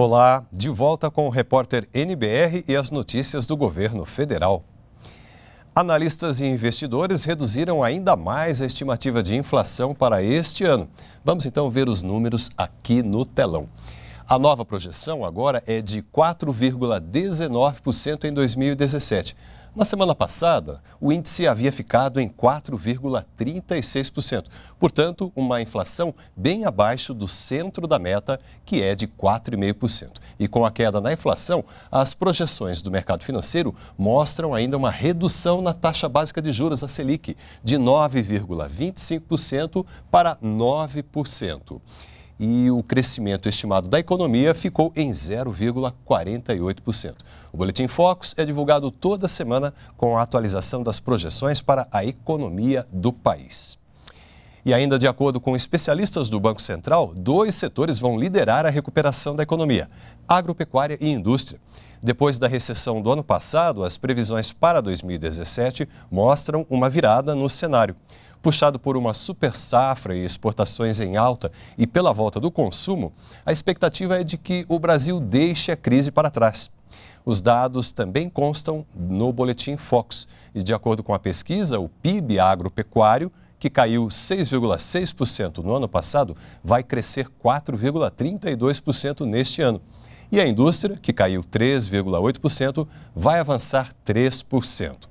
Olá, de volta com o repórter NBR e as notícias do governo federal. Analistas e investidores reduziram ainda mais a estimativa de inflação para este ano. Vamos então ver os números aqui no telão. A nova projeção agora é de 4,19% em 2017, na semana passada, o índice havia ficado em 4,36%, portanto, uma inflação bem abaixo do centro da meta, que é de 4,5%. E com a queda na inflação, as projeções do mercado financeiro mostram ainda uma redução na taxa básica de juros, a Selic, de 9,25% para 9% e o crescimento estimado da economia ficou em 0,48%. O Boletim Focus é divulgado toda semana com a atualização das projeções para a economia do país. E ainda de acordo com especialistas do Banco Central, dois setores vão liderar a recuperação da economia: agropecuária e indústria. Depois da recessão do ano passado, as previsões para 2017 mostram uma virada no cenário. Puxado por uma super safra e exportações em alta e pela volta do consumo, a expectativa é de que o Brasil deixe a crise para trás. Os dados também constam no boletim Fox. E de acordo com a pesquisa, o PIB agropecuário, que caiu 6,6% no ano passado, vai crescer 4,32% neste ano. E a indústria, que caiu 3,8%, vai avançar 3%.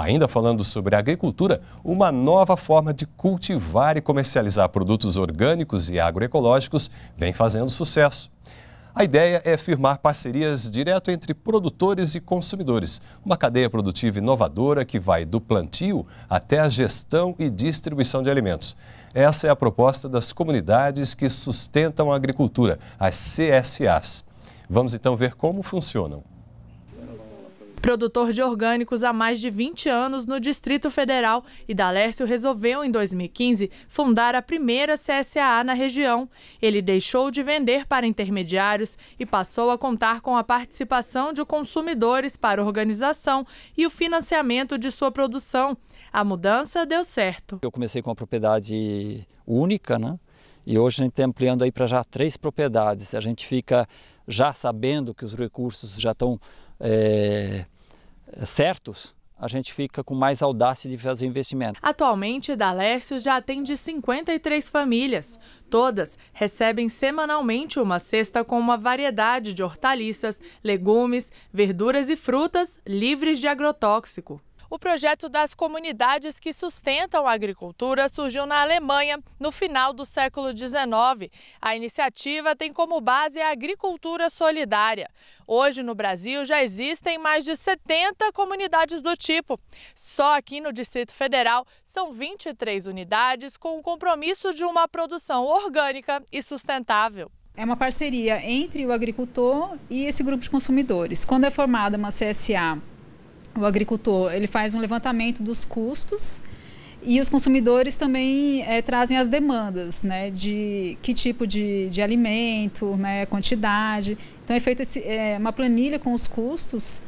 Ainda falando sobre agricultura, uma nova forma de cultivar e comercializar produtos orgânicos e agroecológicos vem fazendo sucesso. A ideia é firmar parcerias direto entre produtores e consumidores, uma cadeia produtiva inovadora que vai do plantio até a gestão e distribuição de alimentos. Essa é a proposta das comunidades que sustentam a agricultura, as CSAs. Vamos então ver como funcionam. Produtor de orgânicos há mais de 20 anos no Distrito Federal, Idalércio resolveu, em 2015, fundar a primeira CSAA na região. Ele deixou de vender para intermediários e passou a contar com a participação de consumidores para a organização e o financiamento de sua produção. A mudança deu certo. Eu comecei com uma propriedade única, né? E hoje a gente está ampliando aí para já três propriedades. A gente fica já sabendo que os recursos já estão é, certos, a gente fica com mais audácia de fazer investimento. Atualmente, Dalécio já atende 53 famílias. Todas recebem semanalmente uma cesta com uma variedade de hortaliças, legumes, verduras e frutas livres de agrotóxico. O projeto das comunidades que sustentam a agricultura surgiu na Alemanha no final do século XIX. A iniciativa tem como base a agricultura solidária. Hoje, no Brasil, já existem mais de 70 comunidades do tipo. Só aqui no Distrito Federal são 23 unidades com o compromisso de uma produção orgânica e sustentável. É uma parceria entre o agricultor e esse grupo de consumidores. Quando é formada uma CSA o agricultor ele faz um levantamento dos custos e os consumidores também é, trazem as demandas, né, de que tipo de, de alimento, né, quantidade. Então é feita é, eh, uma planilha com os custos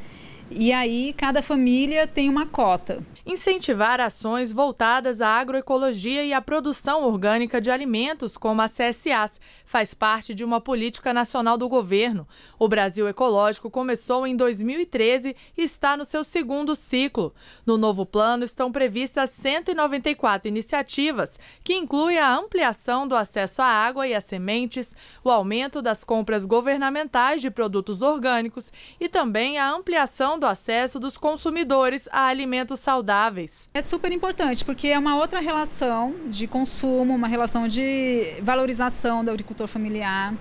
e aí cada família tem uma cota incentivar ações voltadas à agroecologia e à produção orgânica de alimentos, como a CSAs, faz parte de uma política nacional do governo. O Brasil Ecológico começou em 2013 e está no seu segundo ciclo. No novo plano estão previstas 194 iniciativas, que incluem a ampliação do acesso à água e às sementes, o aumento das compras governamentais de produtos orgânicos e também a ampliação do acesso dos consumidores a alimentos saudáveis saudáveis. É super importante, porque é uma outra relação de consumo, uma relação de valorização do agricultor familiar.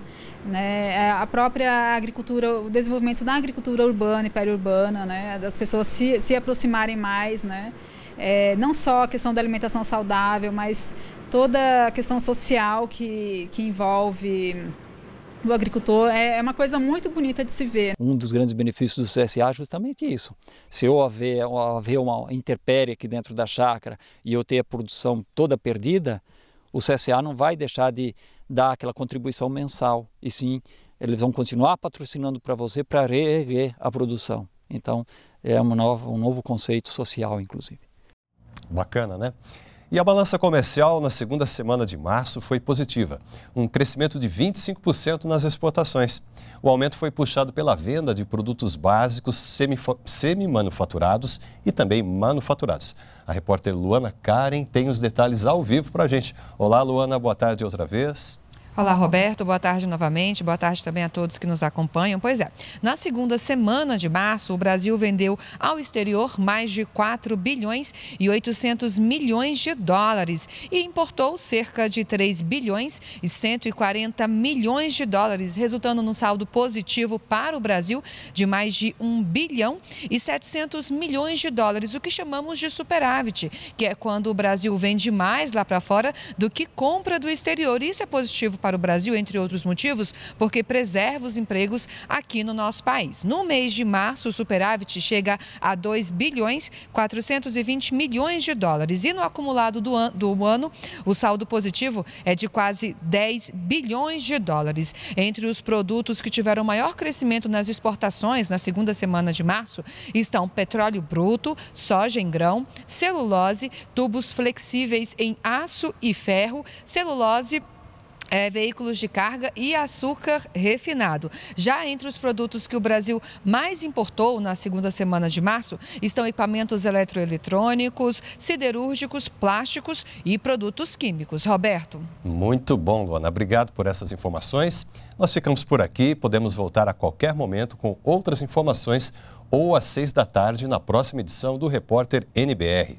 Né, é a própria agricultura, o desenvolvimento da agricultura urbana e periurbana, né, das pessoas se, se aproximarem mais, né, é, não só a questão da alimentação saudável, mas toda a questão social que, que envolve do agricultor é, é uma coisa muito bonita de se ver. Um dos grandes benefícios do CSA é justamente isso. Se eu haver, haver uma intempérie aqui dentro da chácara e eu ter a produção toda perdida, o CSA não vai deixar de dar aquela contribuição mensal, e sim eles vão continuar patrocinando para você para reerguer a produção. Então é uma nova, um novo conceito social, inclusive. Bacana, né? E a balança comercial na segunda semana de março foi positiva, um crescimento de 25% nas exportações. O aumento foi puxado pela venda de produtos básicos semi-manufaturados e também manufaturados. A repórter Luana Karen tem os detalhes ao vivo para a gente. Olá, Luana, boa tarde outra vez. Olá, Roberto. Boa tarde novamente. Boa tarde também a todos que nos acompanham. Pois é, na segunda semana de março, o Brasil vendeu ao exterior mais de 4 bilhões e 800 milhões de dólares e importou cerca de 3 bilhões e 140 milhões de dólares, resultando num saldo positivo para o Brasil de mais de 1 bilhão e 700 milhões de dólares, o que chamamos de superávit, que é quando o Brasil vende mais lá para fora do que compra do exterior. Isso é positivo para o Brasil, entre outros motivos, porque preserva os empregos aqui no nosso país. No mês de março, o superávit chega a 2 bilhões 420 milhões de dólares. E no acumulado do, an do ano, o saldo positivo é de quase 10 bilhões de dólares. Entre os produtos que tiveram maior crescimento nas exportações na segunda semana de março estão petróleo bruto, soja em grão, celulose, tubos flexíveis em aço e ferro, celulose, é, veículos de carga e açúcar refinado. Já entre os produtos que o Brasil mais importou na segunda semana de março estão equipamentos eletroeletrônicos, siderúrgicos, plásticos e produtos químicos. Roberto. Muito bom, Luana. Obrigado por essas informações. Nós ficamos por aqui, podemos voltar a qualquer momento com outras informações ou às seis da tarde na próxima edição do Repórter NBR.